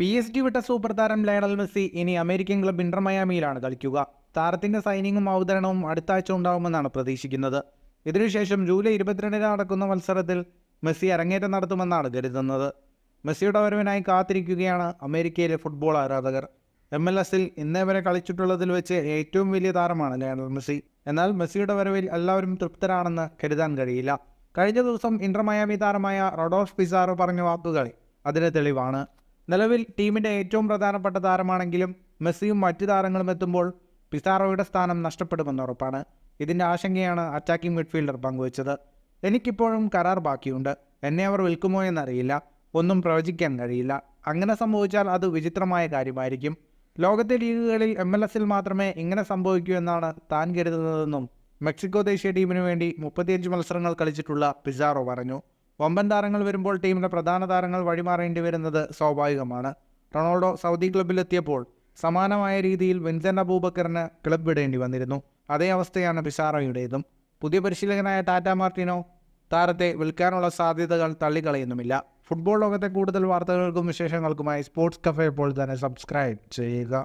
P S G വിട്ട super താരം Lionel Messi ഇനി അമേരിക്കൻ ക്ലബ് ഇൻട്രമയാമിയിലാണ് മയാമിയിലാണ് കളിക്കുക താരത്തിന്റെ സൈനിങ്ങും അവതരണവും അടുത്ത ആഴ്ച ഉണ്ടാകുമെന്നാണ് പ്രതീക്ഷിക്കുന്നത് ഇതിനുശേഷം ജൂലൈ ഇരുപത്തിരണ്ടിന് നടക്കുന്ന മത്സരത്തിൽ മെസ്സി അരങ്ങേറ്റം നടത്തുമെന്നാണ് കരുതുന്നത് മെസ്സിയുടെ വരവിനായി കാത്തിരിക്കുകയാണ് അമേരിക്കയിലെ ഫുട്ബോൾ ആരാധകർ എം എൽ എസിൽ ഇന്നേ വരെ കളിച്ചിട്ടുള്ളതിൽ വെച്ച് ഏറ്റവും വലിയ താരമാണ് ലയണൽ മെസ്സി എന്നാൽ മെസ്സിയുടെ വരവിൽ എല്ലാവരും തൃപ്തരാണെന്ന് കരുതാൻ കഴിയില്ല കഴിഞ്ഞ ദിവസം ഇന്റർ മയാമി താരമായ റൊഡോഫ് പിസാറോ പറഞ്ഞ വാക്കുകൾ അതിന് തെളിവാണ് നിലവിൽ ടീമിൻ്റെ ഏറ്റവും പ്രധാനപ്പെട്ട താരമാണെങ്കിലും മെസ്സിയും മറ്റു താരങ്ങളും എത്തുമ്പോൾ പിസാറോയുടെ സ്ഥാനം നഷ്ടപ്പെടുമെന്ന് ഉറപ്പാണ് ഇതിൻ്റെ ആശങ്കയാണ് അറ്റാക്കിംഗ് മിഡ്ഫീൽഡർ പങ്കുവച്ചത് എനിക്കിപ്പോഴും കരാർ ബാക്കിയുണ്ട് എന്നെ അവർ വിൽക്കുമോ എന്നറിയില്ല ഒന്നും പ്രവചിക്കാൻ കഴിയില്ല അങ്ങനെ സംഭവിച്ചാൽ അത് വിചിത്രമായ കാര്യമായിരിക്കും ലോകത്തെ ലീഗുകളിൽ എം എൽ എസിൽ മാത്രമേ ഇങ്ങനെ സംഭവിക്കൂ എന്നാണ് താൻ കരുതുന്നതെന്നും മെക്സിക്കോ ദേശീയ ടീമിനു വേണ്ടി മുപ്പത്തിയഞ്ച് മത്സരങ്ങൾ കളിച്ചിട്ടുള്ള പിസാറോ പറഞ്ഞു വമ്പൻ താരങ്ങൾ വരുമ്പോൾ ടീമിലെ പ്രധാന താരങ്ങൾ വഴിമാറേണ്ടി വരുന്നത് സ്വാഭാവികമാണ് റൊണാൾഡോ സൗദി ക്ലബിലെത്തിയപ്പോൾ സമാനമായ രീതിയിൽ വിൻസെൻ്റ് അബൂബക്കറിന് ക്ലബ് വിടേണ്ടി വന്നിരുന്നു അതേ അവസ്ഥയാണ് പിസാറോയുടേതും പുതിയ പരിശീലകനായ ടാറ്റ മാർട്ടിനോ താരത്തെ വിൽക്കാനുള്ള സാധ്യതകൾ തള്ളിക്കളയുന്നുമില്ല ഫുട്ബോൾ ലോകത്തെ കൂടുതൽ വാർത്തകൾക്കും വിശേഷങ്ങൾക്കുമായി സ്പോർട്സ് കഫേ ഇപ്പോൾ തന്നെ സബ്സ്ക്രൈബ് ചെയ്യുക